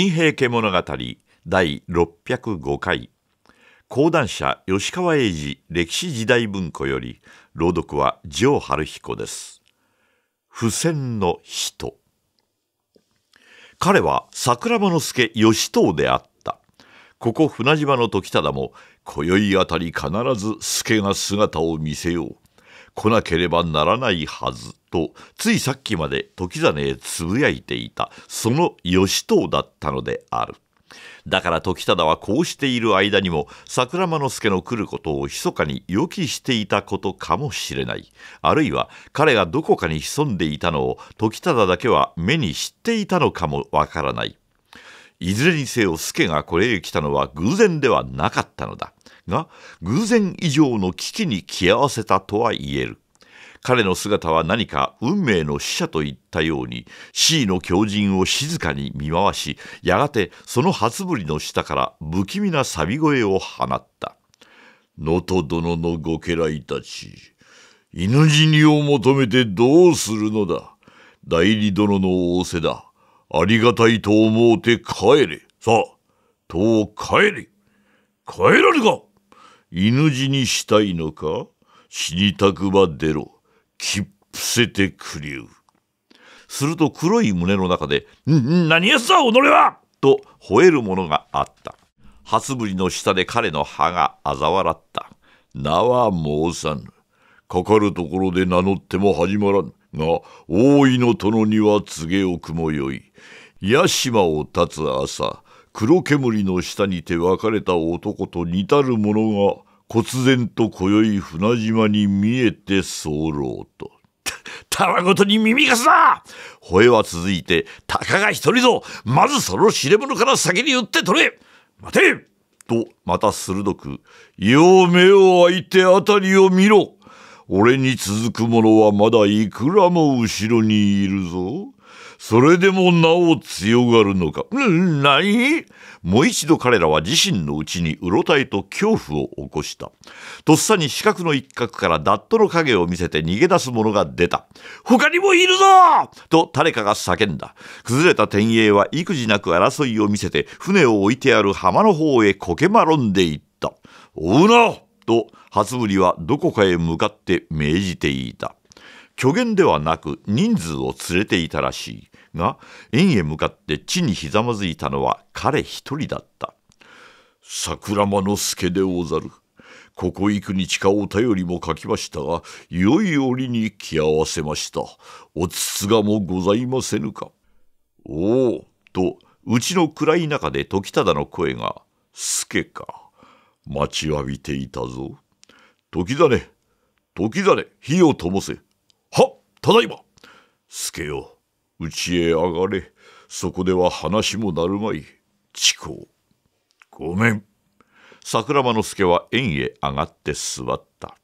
新平家物語第605回講談社吉川英治歴史時代文庫より朗読は城春彦です付箋の人彼は桜間之助義藤であったここ船島の時忠も今宵あたり必ず助が姿を見せよう来なければならないはずとついさっきまで時真へつぶやいていたその義藤だったのである。だから時忠はこうしている間にも桜間之助の来ることを密かに予期していたことかもしれないあるいは彼がどこかに潜んでいたのを時忠だけは目に知っていたのかもわからないいずれにせよ助がこれへ来たのは偶然ではなかったのだが偶然以上の危機に来合わせたとは言える彼の姿は何か運命の使者といったように C の狂人を静かに見回しやがてその初ぶりの下から不気味な錆び声を放った能登殿のご家来たち犬死にを求めてどうするのだ代理殿の仰せだありがたいと思うて帰れ。さあ、と帰れ。帰られか犬死にしたいのか死にたくば出ろ。きっぷせてくりゅう。すると黒い胸の中で、ん、何やつだ、己はと吠えるものがあった。初振りの下で彼の歯が嘲笑った。名は申さぬ。かかるところで名乗っても始まらぬ。が大井の殿には告げおくもよい屋島を立つ朝黒煙の下にて別れた男と似たる者が忽然と今宵船島に見えて候と。たわごとに耳かすな吠えは続いて、たかが一人ぞまずその知れ者から先に打って取れ待てとまた鋭く、よう目を開いて辺りを見ろ俺に続く者はまだいくらも後ろにいるぞ。それでもなお強がるのか。ん何もう一度彼らは自身のうちにうろたえと恐怖を起こした。とっさに四角の一角からダットの影を見せて逃げ出す者が出た。他にもいるぞと誰かが叫んだ。崩れた天影は育児なく争いを見せて船を置いてある浜の方へこけまろんでいった。おうなと初売りはどこかへ向かって命じていた虚言ではなく人数を連れていたらしいが縁へ向かって地にひざまずいたのは彼一人だった桜間の助でござるここ幾日かお便りも書きましたがよい折に気合わせましたおつつがもございませぬかおおとうちの暗い中で時忠の声が「助か」待ちわびていたぞ。時ね、時ね、火を灯せ。はただいま。助よ、うちへ上がれ。そこでは話もなるまい。ちこう。ごめん。桜間之助は縁へ上がって座った。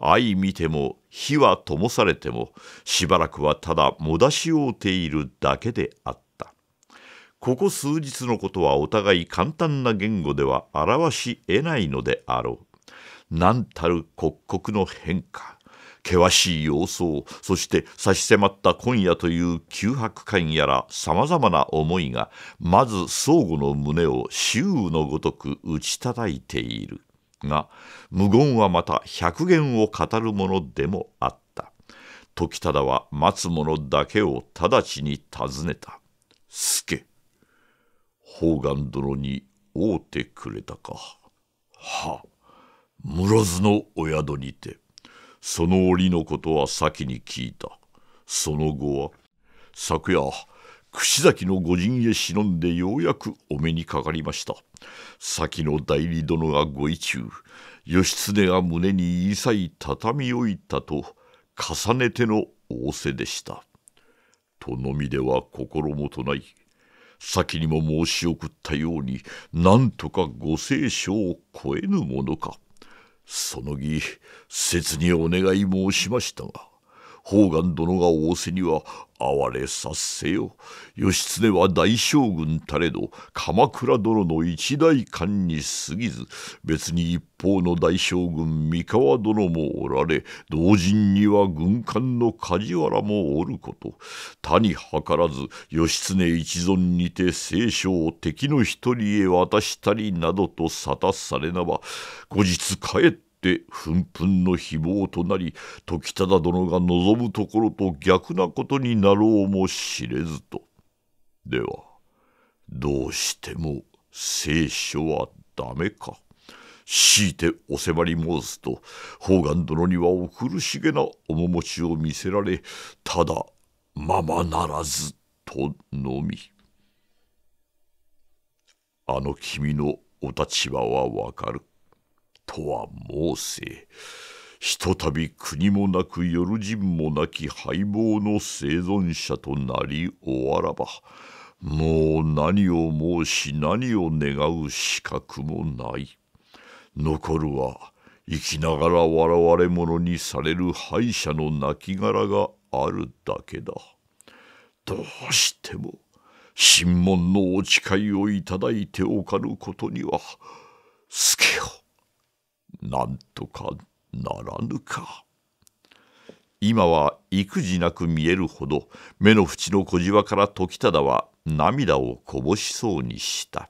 相見ても火は灯されてもしばらくはただもだしをうているだけであった。ここ数日のことはお互い簡単な言語では表し得ないのであろう。何たる刻々の変化、険しい様相、そして差し迫った今夜という窮迫感やら様々な思いが、まず相互の胸を周囲のごとく打ち叩いている。が、無言はまた百言を語るものでもあった。時忠は待つ者だけを直ちに尋ねた。宝眼殿に会うてくれたか。はあ、室津のお宿にてその折のことは先に聞いた。その後は昨夜串崎の御陣へ忍んでようやくお目にかかりました。先の代理殿がご意中、義経が胸に一切畳み置いたと重ねての仰せでした。とのみでは心もとない先にも申し送ったようになんとかご聖書を超えぬものかその儀切にお願い申しましたが。宝願殿が仰せには哀れさせよ義経は大将軍たれど鎌倉殿の一大官に過ぎず別に一方の大将軍三河殿もおられ同人には軍艦の梶原もおること他に計らず義経一存にて聖書を敵の一人へ渡したりなどと沙汰されなば後日帰ってって憤の誹謗となり時忠殿が望むところと逆なことになろうも知れずと。ではどうしても聖書はダメか。強いてお迫り申すと方眼殿にはお苦しげな面持ちを見せられただままならずとのみあの君のお立場はわかるとは申せひとたび国もなく夜人もなき敗亡の生存者となり終わらばもう何を申し何を願う資格もない残るは生きながら笑われ者にされる敗者の亡骸があるだけだどうしても神門のお誓いをいただいておかぬことには助けよなんとかならぬか。今は育児なく見えるほど目の縁の小じわから時忠は涙をこぼしそうにした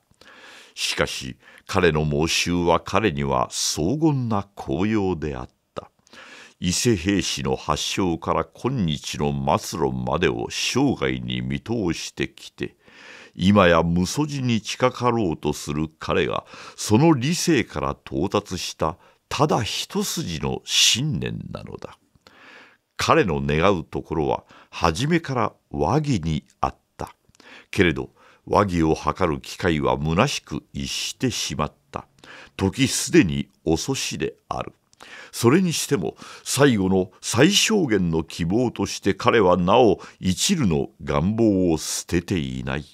しかし彼の猛襲は彼には荘厳な紅葉であった伊勢平氏の発祥から今日の末路までを生涯に見通してきて今や無素地に近かろうとする彼がその理性から到達したただ一筋の信念なのだ彼の願うところは初めから和議にあったけれど和議を図る機会は虚しく逸してしまった時すでに遅しであるそれにしても最後の最小限の希望として彼はなお一縷の願望を捨てていない。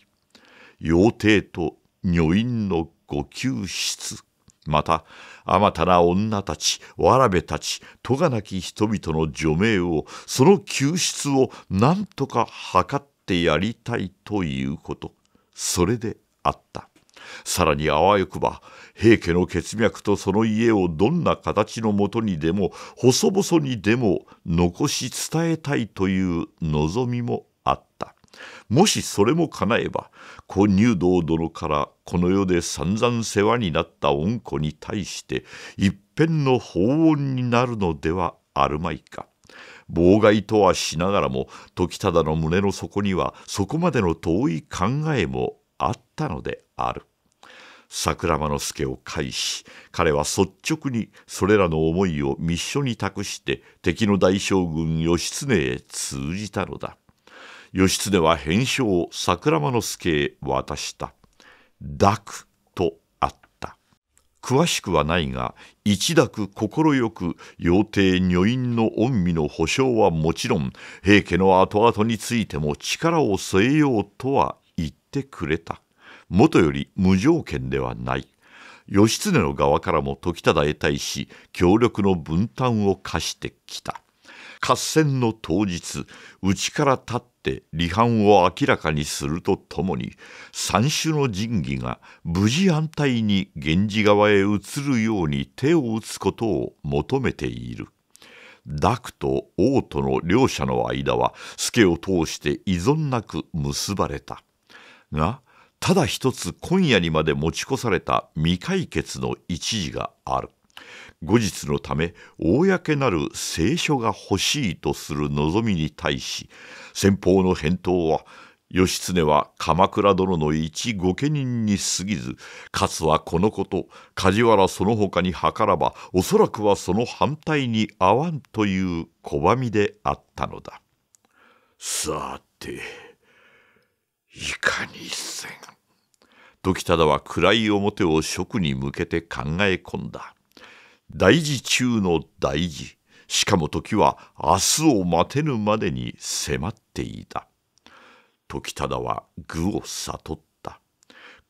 妖帝と女院のご救出またあまたな女たちわらべたちとがなき人々の除名をその救出をなんとか図ってやりたいということそれであったさらにあわよくば平家の血脈とその家をどんな形のもとにでも細々にでも残し伝えたいという望みもあったもしそれも叶えば小入道殿からこの世で散々世話になった恩子に対して一辺の法恩になるのではあるまいか。妨害とはしながらも時忠の胸の底にはそこまでの遠い考えもあったのである。桜間之助を介し彼は率直にそれらの思いを密書に託して敵の大将軍義経へ通じたのだ義経は返書を桜間之助へ渡した「濁」とあった詳しくはないが一濁快く妖帝女院の御身の保証はもちろん平家の後々についても力を据えようとは言ってくれたもとより無条件ではない義経の側からも時忠へ対し協力の分担を課してきた。合戦の当日内から立って離反を明らかにするとともに三種の神器が無事安泰に源氏側へ移るように手を打つことを求めている。濁と王との両者の間は助を通して依存なく結ばれた。がただ一つ今夜にまで持ち越された未解決の一時がある。後日のため公なる聖書が欲しいとする望みに対し先方の返答は義経は鎌倉殿の一御家人に過ぎずかつはこのこと梶原その他に計らばおそらくはその反対に合わんという拒みであったのださていかにせん時忠は暗い表を職に向けて考え込んだ。大事中の大事しかも時は明日を待てぬまでに迫っていた時忠は愚を悟った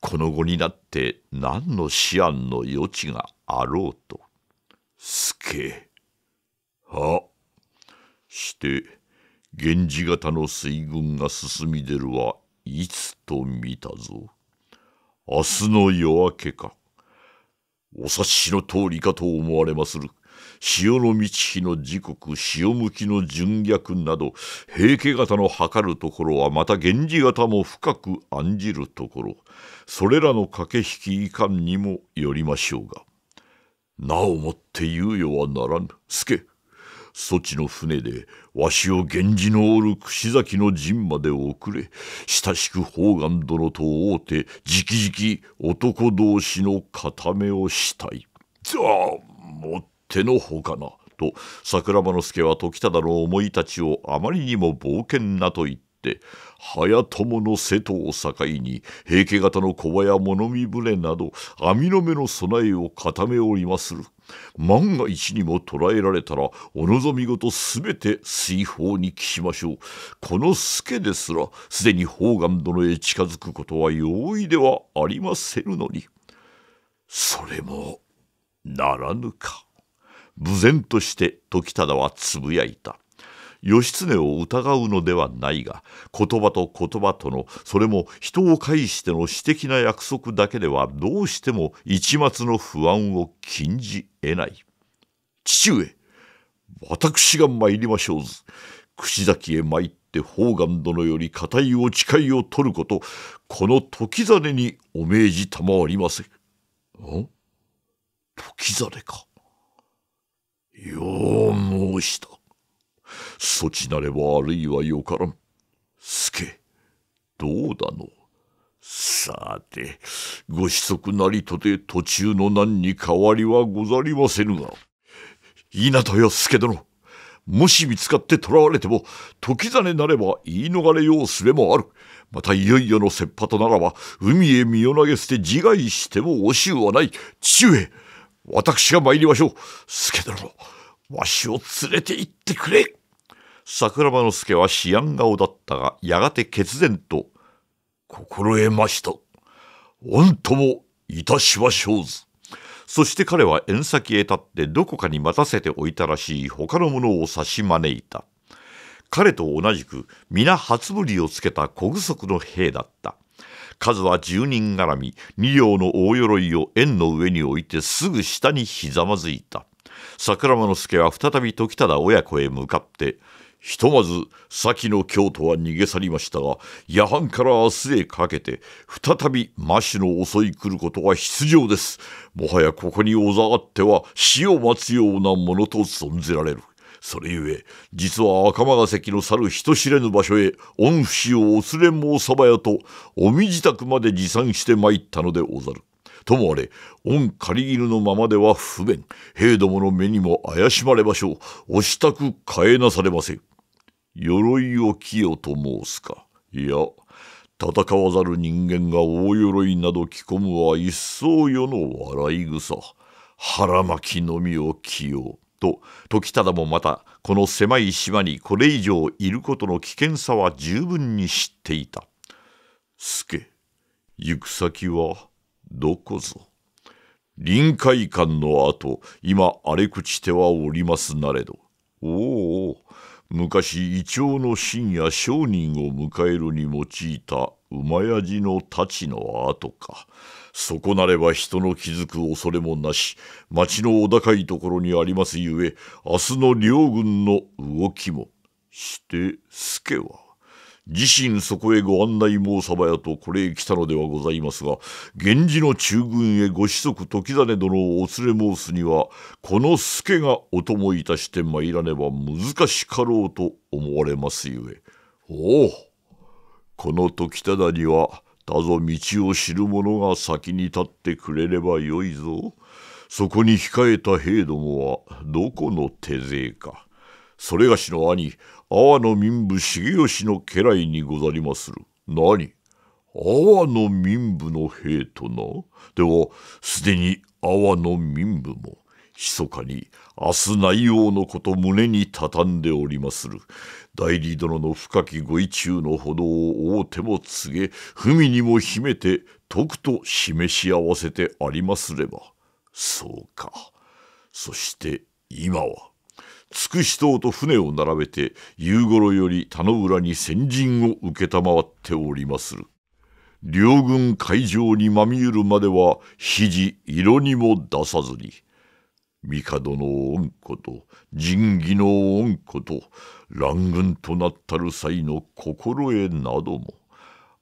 この後になって何の思案の余地があろうと助はして源氏方の水軍が進み出るはいつと見たぞ明日の夜明けかお察しの通りかと思われまする。潮の満ち日の時刻、潮向きの純逆など、平家方の測るところはまた源氏方も深く案じるところ、それらの駆け引きいかんにもよりましょうが。なおもって猶予はならぬ。助、そちの船でわしを源氏のおる串崎の陣まで送れ親しく方眼殿と会うてじきじき男同士の固めをしたい。あもってのほかな。と桜間之助は時忠の思い立ちをあまりにも冒険なと言ってって早友の瀬戸を境に平家方の小屋物見船など網の目の備えを固めおりまする。万が一にも捕らえられたらお望みごとすべて水砲に帰しましょう。この助ですらすでに宝願殿へ近づくことは容易ではありませぬのに。それもならぬか。無然として時忠はつぶやいた。義経を疑うのではないが言葉と言葉とのそれも人を介しての私的な約束だけではどうしても一抹の不安を禁じ得ない父上私が参りましょうず口崎へ参って方眼殿より固いお誓いを取ることこの時真にお命じたまりません。ん時真か。よう申した。そちなれば悪いはよからん。すけ、どうだのさて、ご子息なりとて途中の難に変わりはござりませぬが、稲田康助殿、もし見つかって囚われても、時真なれば言い逃れようすべもある。またいよいよの切羽とならば、海へ身を投げ捨て自害しても惜しゅうはない。父上、私が参りましょう。け殿、わしを連れて行ってくれ。桜庭之助は思案顔だったがやがて決然と「心得ました御ともいたしましょうず」そして彼は縁先へ立ってどこかに待たせておいたらしい他のものを差し招いた彼と同じく皆初振りをつけた小具足の兵だった数は十人絡み二両の大鎧を円の上に置いてすぐ下にひざまずいた桜間之助は再び時忠親子へ向かってひとまず先の京都は逃げ去りましたが夜半から明日へかけて再び魔種の襲い来ることは必要ですもはやここにおざあっては死を待つようなものと存ぜられるそれゆえ実は赤間関の去る人知れぬ場所へ御節をお連れ申さばやとお身支度まで持参して参ったのでござるともあれ、御仮犬のままでは不便。兵どもの目にも怪しまれましょう。お支度変えなされませ。鎧を着よと申すか。いや、戦わざる人間が大鎧など着込むは一層世の笑い草。腹巻きのみを着よう。と時忠もまたこの狭い島にこれ以上いることの危険さは十分に知っていた。け、行く先はどこぞ。臨海館の後、今荒れ朽ちてはおりますなれど。おお、昔イチョウの深夜商人を迎えるに用いた馬やじの太刀の跡か。そこなれば人の気づく恐れもなし、町のお高いところにありますゆえ、明日の両軍の動きも、して、助は。自身そこへご案内申さばやとこれへ来たのではございますが源氏の中軍へご子息時種殿をお連れ申すにはこの助がお供いたして参らねば難しかろうと思われますゆえおおこの時忠にはたぞ道を知る者が先に立ってくれればよいぞそこに控えた兵どもはどこの手勢か。それがしの兄阿波の民部重吉の家来にござりまする。何阿波の民部の兵となではすでに阿波の民部も密かに明日内容のこと胸に畳んでおりまする代理殿の深きご意中の歩道を大手も告げ文にも秘めて徳と示し合わせてありますればそうかそして今はつくし島と船を並べて夕頃より田野浦に先陣を承っておりまする。両軍海上にまみゆるまでは肘色にも出さずに帝の恩子と仁義の恩子と乱軍となったる際の心得なども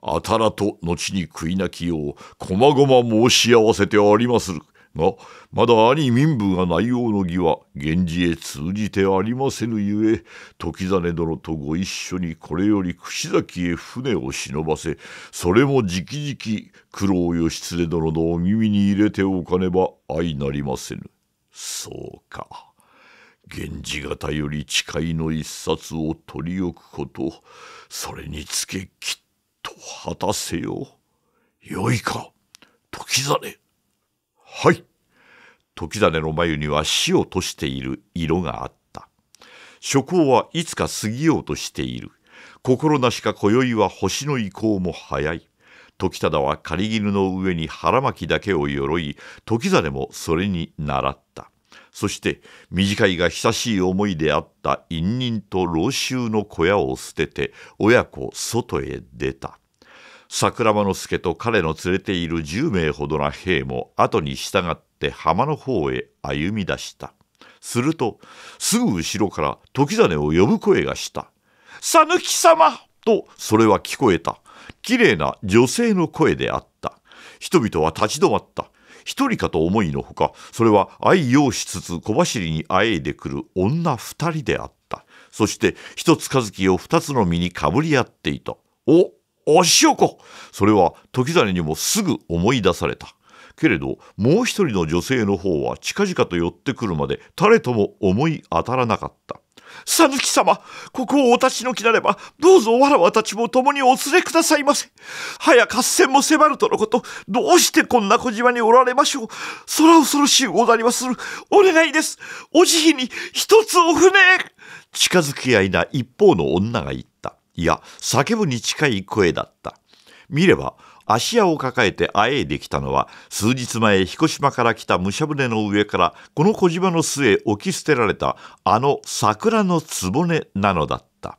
あたらと後に悔いなきようこまごま申し合わせてありまする。がまだ兄民部が内容の儀は源氏へ通じてありませぬゆえ時真殿とご一緒にこれより串崎へ船を忍ばせそれもじきじき九郎義経殿のお耳に入れておかねば相なりませぬ。そうか。源氏方より誓いの一冊を取り置くことそれにつけきっと果たせよよいか時真はい時種の眉には死をとしている色があった。諸行はいつか過ぎようとしている。心なしか今宵は星の移行も早い。時忠は狩衣の上に腹巻きだけを鎧、時真もそれに習った。そして短いが久しい思いであった隠忍と老衆の小屋を捨てて親子外へ出た。桜間之助と彼の連れている10名ほどの兵も後に従っって浜の方へ歩み出した。すると、すぐ後ろから時真を呼ぶ声がした。さぬき様とそれは聞こえた。きれいな女性の声であった。人々は立ち止まった。一人かと思いのほか、それは愛用しつつ小走りにあえいでくる女二人であった。そして一つかずきを二つの身にかぶり合っていた。おおしおこそれは時真にもすぐ思い出された。けれどもう一人の女性の方は近々と寄ってくるまで誰とも思い当たらなかったさぬき様、ここをお立ちのきなれば、どうぞわらわたちも共にお連れくださいませ。早合戦も迫るとのこと、どうしてこんな小島におられましょう。空恐ろしいござりまする。お願いです。お慈悲に一つお船近づき合いな一方の女が言った。いや、叫ぶに近い声だった。見れば、足屋を抱えてあえいできたのは、数日前、彦島から来た武者船の上から、この小島の末へ置き捨てられた、あの桜の壺なのだった。